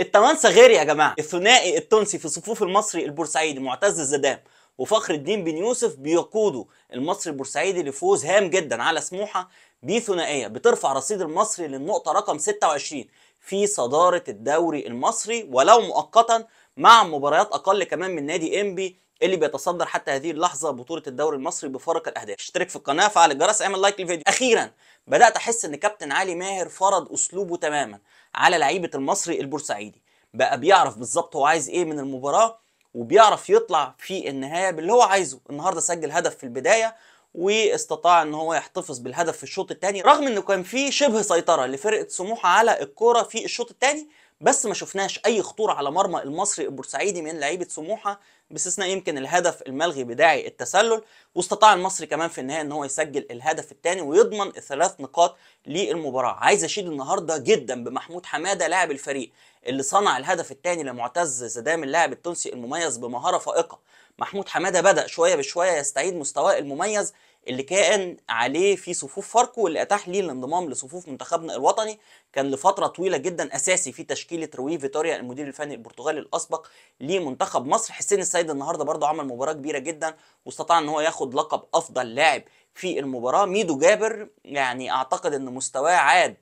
التوانسه غير يا جماعة الثنائي التونسي في صفوف المصري البورسعيدي معتز الزدام وفخر الدين بن يوسف بيقودوا المصري البورسعيدي لفوز هام جدا على سموحة بثنائية بترفع رصيد المصري للنقطة رقم 26 في صدارة الدوري المصري ولو مؤقتا مع مباريات أقل كمان من نادي إنبي اللي بيتصدر حتى هذه اللحظه بطوله الدوري المصري بفارق الاهداف اشترك في القناه فعل الجرس اعمل لايك للفيديو اخيرا بدات احس ان كابتن علي ماهر فرض اسلوبه تماما على لعيبه المصري البورسعيدي بقى بيعرف بالظبط هو عايز ايه من المباراه وبيعرف يطلع في النهايه باللي هو عايزه النهارده سجل هدف في البدايه واستطاع ان هو يحتفظ بالهدف في الشوط الثاني رغم انه كان في شبه سيطره لفرقه سموحه على الكوره في الشوط الثاني بس ما شفناش اي خطوره على مرمى المصري البورسعيدي من لعيبه سموحه باستثناء يمكن الهدف الملغي بداعي التسلل واستطاع المصري كمان في النهايه ان هو يسجل الهدف الثاني ويضمن الثلاث نقاط للمباراه عايز اشيد النهارده جدا بمحمود حماده لاعب الفريق اللي صنع الهدف الثاني لمعتز زدام اللاعب التونسي المميز بمهاره فائقه محمود حماده بدا شويه بشويه يستعيد مستواه المميز اللي كان عليه في صفوف فاركو واللي اتاح ليه الانضمام لصفوف منتخبنا الوطني كان لفتره طويله جدا اساسي في تشكيله روي فيتوريا المدير الفني البرتغالي الاسبق لمنتخب مصر حسين السيد النهارده برضه عمل مباراه كبيره جدا واستطاع ان هو ياخد لقب افضل لاعب في المباراه ميدو جابر يعني اعتقد ان مستواه عاد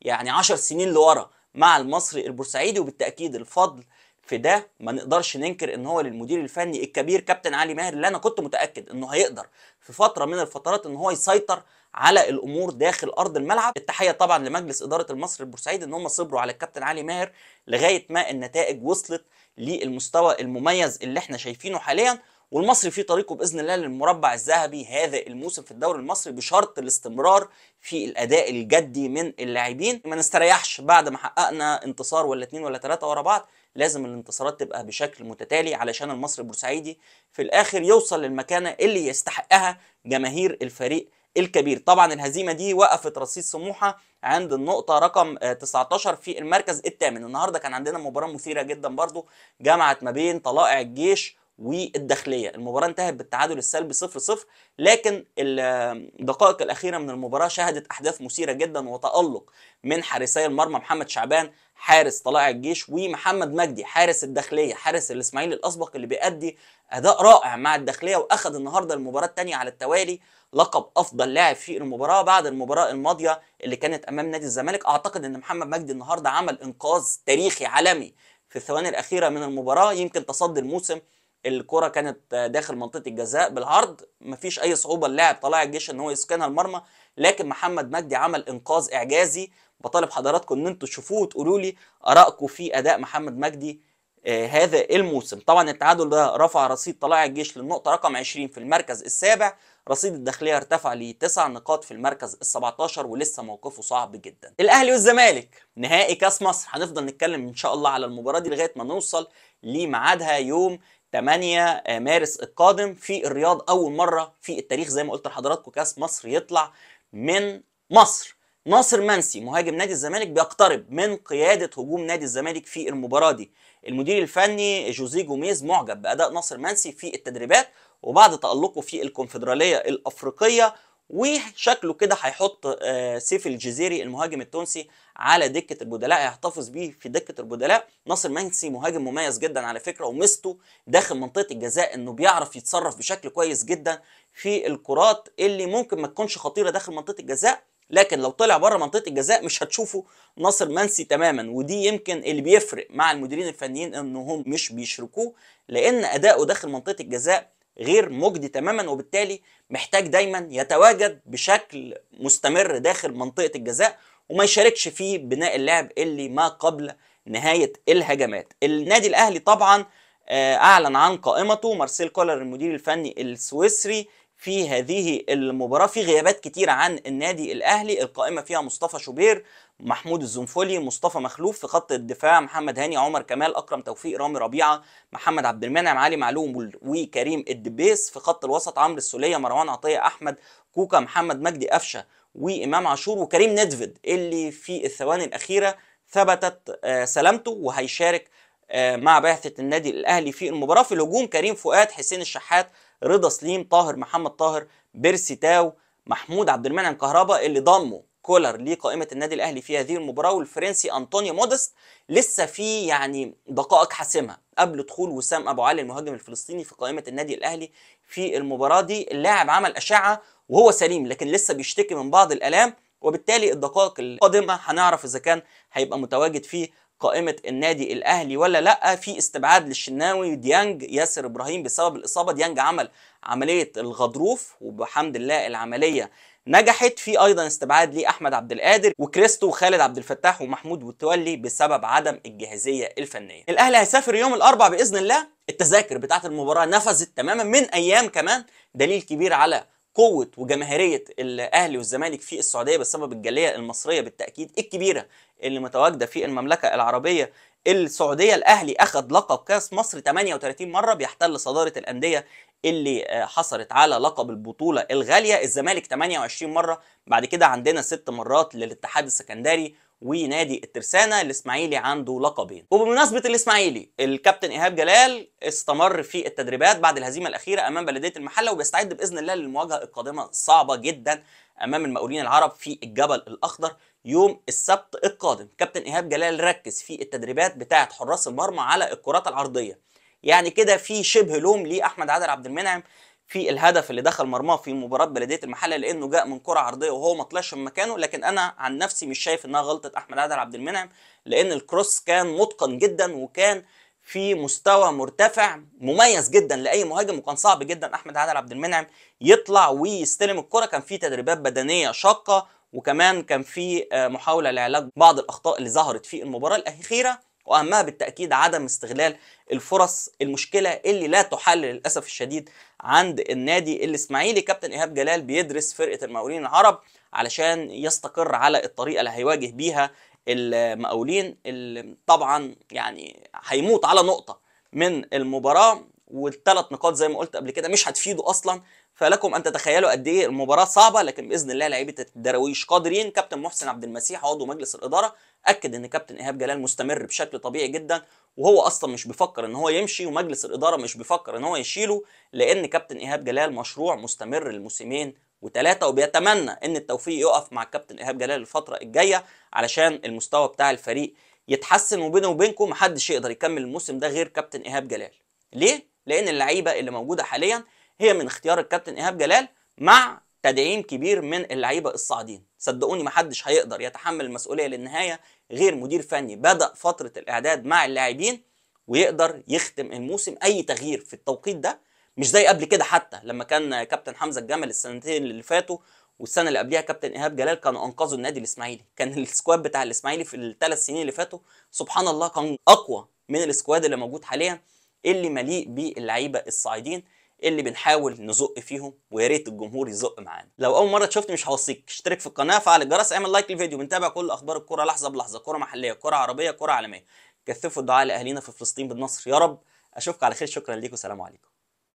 يعني 10 سنين لورا مع المصري البورسعيدي وبالتاكيد الفضل في ده ما نقدرش ننكر ان هو للمدير الفني الكبير كابتن علي ماهر اللي انا كنت متاكد انه هيقدر في فتره من الفترات ان هو يسيطر على الامور داخل ارض الملعب التحيه طبعا لمجلس اداره المصري البورسعيد ان هم صبروا على الكابتن علي ماهر لغايه ما النتائج وصلت للمستوى المميز اللي احنا شايفينه حاليا والمصري في طريقه باذن الله للمربع الذهبي هذا الموسم في الدوري المصري بشرط الاستمرار في الاداء الجدي من اللاعبين ما نستريحش بعد ما حققنا انتصار ولا اتنين ولا ثلاثه ورا بعض لازم الانتصارات تبقى بشكل متتالي علشان المصري البورسعيدي في الاخر يوصل للمكانه اللي يستحقها جماهير الفريق الكبير طبعا الهزيمه دي وقفت رصيد سموحه عند النقطه رقم 19 آه، في المركز الثامن النهارده كان عندنا مباراه مثيره جدا برضو جمعت ما بين طلائع الجيش والداخليه المباراه انتهت بالتعادل السلبي 0 0 لكن الدقائق الاخيره من المباراه شهدت احداث مثيره جدا وتالق من حارسي المرمى محمد شعبان حارس طلائع الجيش ومحمد مجدي حارس الداخليه حارس الاسماعيلي الاسبق اللي بيأدي اداء رائع مع الداخليه واخذ النهارده المباراه الثانيه على التوالي لقب افضل لاعب في المباراه بعد المباراه الماضيه اللي كانت امام نادي الزمالك اعتقد ان محمد مجدي النهارده عمل انقاذ تاريخي عالمي في الثواني الاخيره من المباراه يمكن تصدي الموسم الكرة كانت داخل منطقة الجزاء بالعرض مفيش أي صعوبة اللاعب طلع الجيش إن هو يسكنها المرمى لكن محمد مجدي عمل إنقاذ إعجازي بطالب حضراتكم إن أنتوا تشوفوه وتقولوا لي آرائكم في أداء محمد مجدي آه هذا الموسم طبعا التعادل ده رفع رصيد طلائع الجيش للنقطة رقم 20 في المركز السابع رصيد الداخلية ارتفع لتسع نقاط في المركز ال17 ولسه موقفه صعب جدا الأهلي والزمالك نهائي كاس مصر هنفضل نتكلم إن شاء الله على المباراة دي لغاية ما نوصل لميعادها يوم 8 آه، مارس القادم في الرياض اول مره في التاريخ زي ما قلت لحضراتكم كاس مصر يطلع من مصر ناصر منسي مهاجم نادي الزمالك بيقترب من قيادة هجوم نادي الزمالك في المباراة دي المدير الفني جوزيه جوميز معجب بأداء ناصر منسي في التدريبات وبعد تألقه في الكونفدرالية الأفريقية وشكله كده هيحط آه، سيف الجزيري المهاجم التونسي على دكه البدلاء هيحتفظ بيه في دكه البدلاء ناصر منسي مهاجم مميز جدا على فكره ومستو داخل منطقه الجزاء انه بيعرف يتصرف بشكل كويس جدا في الكرات اللي ممكن ما تكونش خطيره داخل منطقه الجزاء لكن لو طلع بره منطقه الجزاء مش هتشوفه ناصر منسي تماما ودي يمكن اللي بيفرق مع المديرين الفنيين انهم مش بيشركوه لان اداؤه داخل منطقه الجزاء غير مجدي تماما وبالتالي محتاج دايما يتواجد بشكل مستمر داخل منطقه الجزاء وما يشاركش في بناء اللعب اللي ما قبل نهايه الهجمات النادي الاهلي طبعا آه، اعلن عن قائمته مارسيل كولر المدير الفني السويسري في هذه المباراة في غيابات كتير عن النادي الأهلي القائمة فيها مصطفى شوبير محمود الزنفولي مصطفى مخلوف في خط الدفاع محمد هاني عمر كمال أكرم توفيق رامي ربيعة محمد عبد المنعم علي معلوم وكريم الدبيس في خط الوسط عمرو السولية مروان عطية أحمد كوكا محمد مجدي قفشة وإمام عاشور وكريم ندفد اللي في الثواني الأخيرة ثبتت آه، سلامته وهيشارك آه، مع بعثة النادي الأهلي في المباراة في الهجوم كريم فؤاد حسين الشحات رضا سليم طاهر محمد طاهر بيرسي تاو محمود عبد المنعم كهربا اللي ضموا كولر لقائمه النادي الاهلي في هذه المباراه والفرنسي انطونيو مودست لسه في يعني دقائق حاسمه قبل دخول وسام ابو علي المهاجم الفلسطيني في قائمه النادي الاهلي في المباراه دي اللاعب عمل اشعه وهو سليم لكن لسه بيشتكي من بعض الالام وبالتالي الدقائق القادمه هنعرف اذا كان هيبقى متواجد في قائمه النادي الاهلي ولا لا في استبعاد للشناوي ديانج ياسر ابراهيم بسبب الاصابه ديانج عمل عمليه الغضروف وبحمد الله العمليه نجحت في ايضا استبعاد لاحمد عبد القادر وكريستو وخالد عبد الفتاح ومحمود متولي بسبب عدم الجاهزيه الفنيه الاهلي هيسافر يوم الاربعاء باذن الله التذاكر بتاعه المباراه نفذت تماما من ايام كمان دليل كبير على قوه وجماهيريه الاهلي والزمالك في السعوديه بسبب الجاليه المصريه بالتاكيد الكبيره اللي متواجده في المملكه العربيه السعوديه الاهلي اخذ لقب كاس مصر 38 مره بيحتل صداره الانديه اللي آه، حصلت على لقب البطوله الغاليه الزمالك 28 مره بعد كده عندنا ست مرات للاتحاد السكندري ونادي الترسانه الاسماعيلي عنده لقبين وبمناسبه الاسماعيلي الكابتن ايهاب جلال استمر في التدريبات بعد الهزيمه الاخيره امام بلديه المحله وبيستعد باذن الله للمواجهه القادمه الصعبه جدا امام المقاولين العرب في الجبل الاخضر يوم السبت القادم كابتن ايهاب جلال ركز في التدريبات بتاعه حراس المرمى على الكرات العرضيه يعني كده في شبه لوم لاحمد عادل عبد المنعم في الهدف اللي دخل مرماه في مباراه بلديه المحله لانه جاء من كره عرضيه وهو ما طلعش من مكانه لكن انا عن نفسي مش شايف انها غلطه احمد عادل عبد المنعم لان الكروس كان متقن جدا وكان في مستوى مرتفع مميز جدا لاي مهاجم وكان صعب جدا احمد عادل عبد المنعم يطلع ويستلم الكره كان في تدريبات بدنيه شاقه وكمان كان في آه، محاوله لعلاج بعض الاخطاء اللي ظهرت في المباراه الاخيره واهمها بالتاكيد عدم استغلال الفرص المشكله اللي لا تحل للاسف الشديد عند النادي الاسماعيلي كابتن ايهاب جلال بيدرس فرقه المقاولين العرب علشان يستقر على الطريقه اللي هيواجه بيها المقاولين اللي طبعا يعني هيموت على نقطه من المباراه والثلاث نقاط زي ما قلت قبل كده مش هتفيده اصلا فلكم ان تتخيلوا قد ايه المباراه صعبه لكن باذن الله لعيبه الدراويش قادرين كابتن محسن عبد المسيح عضو مجلس الاداره اكد ان كابتن ايهاب جلال مستمر بشكل طبيعي جدا وهو اصلا مش بيفكر ان هو يمشي ومجلس الاداره مش بيفكر ان هو يشيله لان كابتن ايهاب جلال مشروع مستمر لموسمين وثلاثة وبيتمنى ان التوفيق يقف مع كابتن ايهاب جلال الفترة الجاية علشان المستوى بتاع الفريق يتحسن وبينه وبينكم محدش يقدر يكمل الموسم ده غير كابتن ايهاب جلال ليه؟ لان اللعيبة اللي موجودة حاليا هي من اختيار الكابتن ايهاب جلال مع تدعيم كبير من اللعيبه الصاعدين صدقوني محدش هيقدر يتحمل المسؤوليه للنهايه غير مدير فني بدا فتره الاعداد مع اللاعبين ويقدر يختم الموسم اي تغيير في التوقيت ده مش زي قبل كده حتى لما كان كابتن حمزه الجمل السنتين اللي فاتوا والسنه اللي قبليها كابتن ايهاب جلال كانوا انقذوا النادي الاسماعيلي كان السكواد بتاع الاسماعيلي في الثلاث سنين اللي فاتوا سبحان الله كان اقوى من السكواد اللي موجود حاليا اللي مليء باللعيبه الصاعدين اللي بنحاول نزق فيهم ويا ريت الجمهور يزق معانا لو اول مره شفت مش هوصيك اشترك في القناه فعل الجرس اعمل لايك للفيديو بنتابع كل اخبار الكره لحظه بلحظه كره محليه كره عربيه كره عالميه كثفوا الدعاء لاهالينا في فلسطين بالنصر يا رب اشوفك على خير شكرا ليكم سلام عليكم